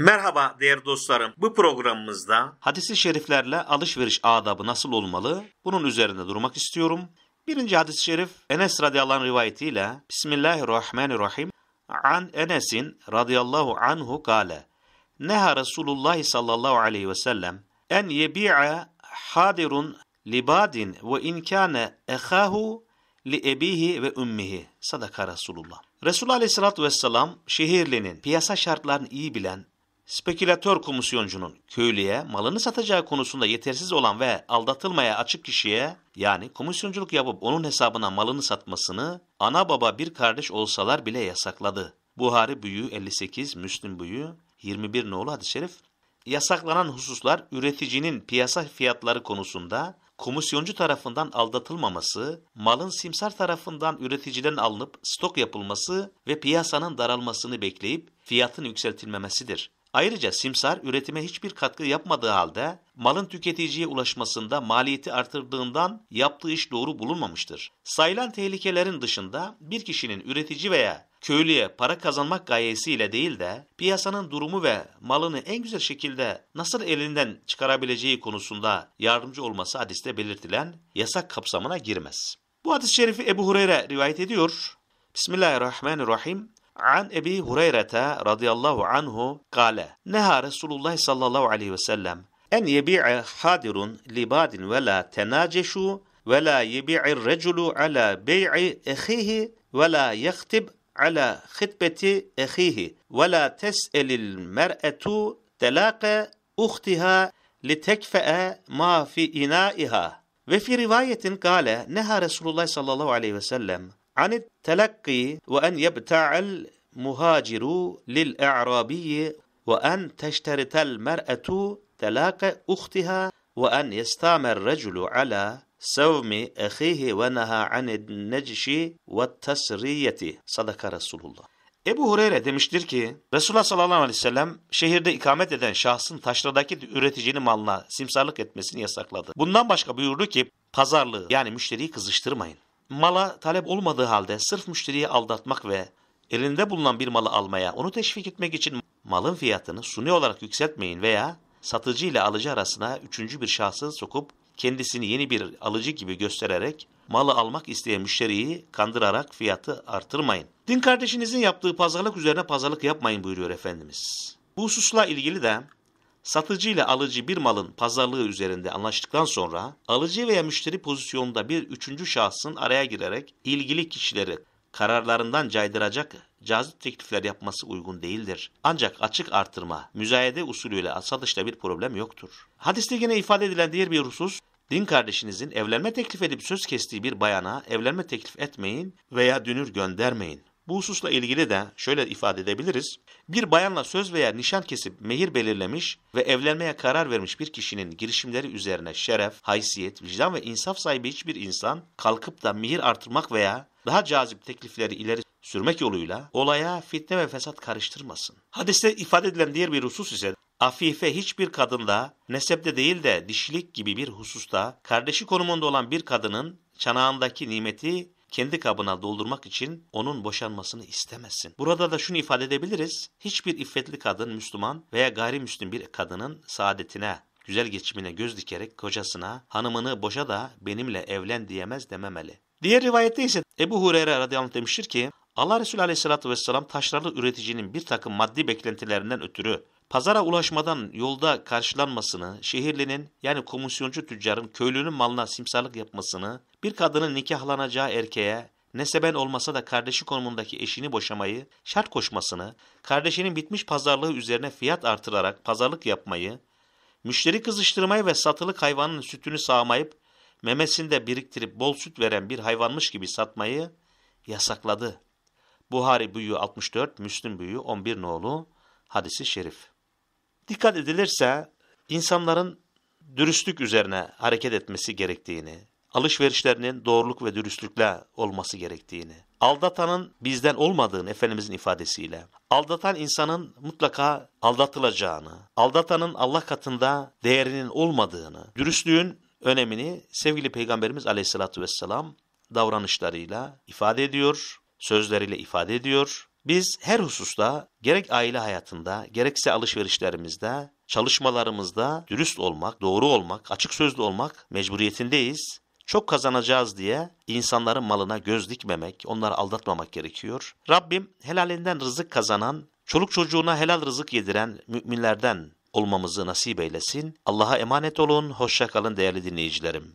Merhaba değerli dostlarım. Bu programımızda hadisi şeriflerle alışveriş adabı nasıl olmalı? Bunun üzerinde durmak istiyorum. Birinci hadis-i şerif Enes radıyallahu anh rivayetiyle Bismillahirrahmanirrahim. An Enes'in radıyallahu anhu kale. Neha Resulullah sallallahu aleyhi ve sellem en yebi'a hadirun libadin ve inkâne ehahu li ebihi ve ümmihi. Sadaka Resulullah. Resulullah Aleyhisselatü Vesselam şehirlinin piyasa şartlarını iyi bilen spekülatör komisyoncunun köylüye malını satacağı konusunda yetersiz olan ve aldatılmaya açık kişiye yani komisyonculuk yapıp onun hesabına malını satmasını ana baba bir kardeş olsalar bile yasakladı. Buhari büyüğü 58, Müslim büyüğü 21 nolu hadis-i şerif. Yasaklanan hususlar üreticinin piyasa fiyatları konusunda komisyoncu tarafından aldatılmaması, malın simsar tarafından üreticiden alınıp stok yapılması ve piyasanın daralmasını bekleyip fiyatın yükseltilmemesidir. Ayrıca simsar üretime hiçbir katkı yapmadığı halde malın tüketiciye ulaşmasında maliyeti artırdığından yaptığı iş doğru bulunmamıştır. Sayılan tehlikelerin dışında bir kişinin üretici veya köylüye para kazanmak gayesiyle değil de piyasanın durumu ve malını en güzel şekilde nasıl elinden çıkarabileceği konusunda yardımcı olması hadiste belirtilen yasak kapsamına girmez. Bu hadis-i şerifi Ebu Hureyre rivayet ediyor. Bismillahirrahmanirrahim. عن أبي هريرة رضي الله عنه قال نهى رسول الله صلى الله عليه وسلم أن يبيع خادر لباد ولا تناجش ولا يبيع الرجل على بيع أخيه ولا يخطب على خطبة أخيه ولا تسأل المرأة طلاق أختها لتكفأ ما في إنائها وفي رواية قال نهى رسول الله صلى الله عليه وسلم عن التلقي وأن يبتاع المهاجر للإعرابي وأن تشترط المرأة طلاق أختها وأن يستعمل الرجل على سوم أخيه ونهى عن النجش والتسرية صدق رسول الله. Ebu Hureyre demiştir ki Resulullah sallallahu aleyhi ve sellem şehirde ikamet eden şahsın taşradaki üreticinin malına simsarlık etmesini yasakladı. Bundan başka buyurdu ki pazarlığı yani müşteriyi kızıştırmayın mala talep olmadığı halde sırf müşteriyi aldatmak ve elinde bulunan bir malı almaya onu teşvik etmek için malın fiyatını suni olarak yükseltmeyin veya satıcı ile alıcı arasına üçüncü bir şahsı sokup kendisini yeni bir alıcı gibi göstererek malı almak isteyen müşteriyi kandırarak fiyatı artırmayın. Din kardeşinizin yaptığı pazarlık üzerine pazarlık yapmayın buyuruyor Efendimiz. Bu hususla ilgili de Satıcı ile alıcı bir malın pazarlığı üzerinde anlaştıktan sonra alıcı veya müşteri pozisyonunda bir üçüncü şahsın araya girerek ilgili kişileri kararlarından caydıracak cazip teklifler yapması uygun değildir. Ancak açık artırma, müzayede usulüyle satışta bir problem yoktur. Hadiste yine ifade edilen diğer bir husus, din kardeşinizin evlenme teklif edip söz kestiği bir bayana evlenme teklif etmeyin veya dünür göndermeyin. Bu hususla ilgili de şöyle ifade edebiliriz. Bir bayanla söz veya nişan kesip mehir belirlemiş ve evlenmeye karar vermiş bir kişinin girişimleri üzerine şeref, haysiyet, vicdan ve insaf sahibi hiçbir insan kalkıp da mehir artırmak veya daha cazip teklifleri ileri sürmek yoluyla olaya fitne ve fesat karıştırmasın. Hadiste ifade edilen diğer bir husus ise Afife hiçbir kadında nesepte değil de dişilik gibi bir hususta kardeşi konumunda olan bir kadının çanağındaki nimeti kendi kabına doldurmak için onun boşanmasını istemezsin. Burada da şunu ifade edebiliriz. Hiçbir iffetli kadın Müslüman veya gayrimüslim bir kadının saadetine, güzel geçimine göz dikerek kocasına hanımını boşa da benimle evlen diyemez dememeli. Diğer rivayette ise Ebu Hureyre radıyallahu demiştir ki Allah Resulü aleyhissalatü vesselam taşralı üreticinin bir takım maddi beklentilerinden ötürü Pazara ulaşmadan yolda karşılanmasını, şehirlinin yani komisyoncu tüccarın köylünün malına simsarlık yapmasını, bir kadının nikahlanacağı erkeğe neseben olmasa da kardeşi konumundaki eşini boşamayı, şart koşmasını, kardeşinin bitmiş pazarlığı üzerine fiyat artırarak pazarlık yapmayı, müşteri kızıştırmayı ve satılık hayvanın sütünü sağmayıp memesinde biriktirip bol süt veren bir hayvanmış gibi satmayı yasakladı. Buhari büyüğü 64, Müslim büyüğü 11 noğlu hadisi şerif dikkat edilirse insanların dürüstlük üzerine hareket etmesi gerektiğini, alışverişlerinin doğruluk ve dürüstlükle olması gerektiğini, aldatanın bizden olmadığını Efendimizin ifadesiyle, aldatan insanın mutlaka aldatılacağını, aldatanın Allah katında değerinin olmadığını, dürüstlüğün önemini sevgili Peygamberimiz aleyhissalatü vesselam davranışlarıyla ifade ediyor, sözleriyle ifade ediyor biz her hususta gerek aile hayatında gerekse alışverişlerimizde, çalışmalarımızda dürüst olmak, doğru olmak, açık sözlü olmak mecburiyetindeyiz. Çok kazanacağız diye insanların malına göz dikmemek, onları aldatmamak gerekiyor. Rabbim helalinden rızık kazanan, çoluk çocuğuna helal rızık yediren müminlerden olmamızı nasip eylesin. Allah'a emanet olun, hoşça kalın değerli dinleyicilerim.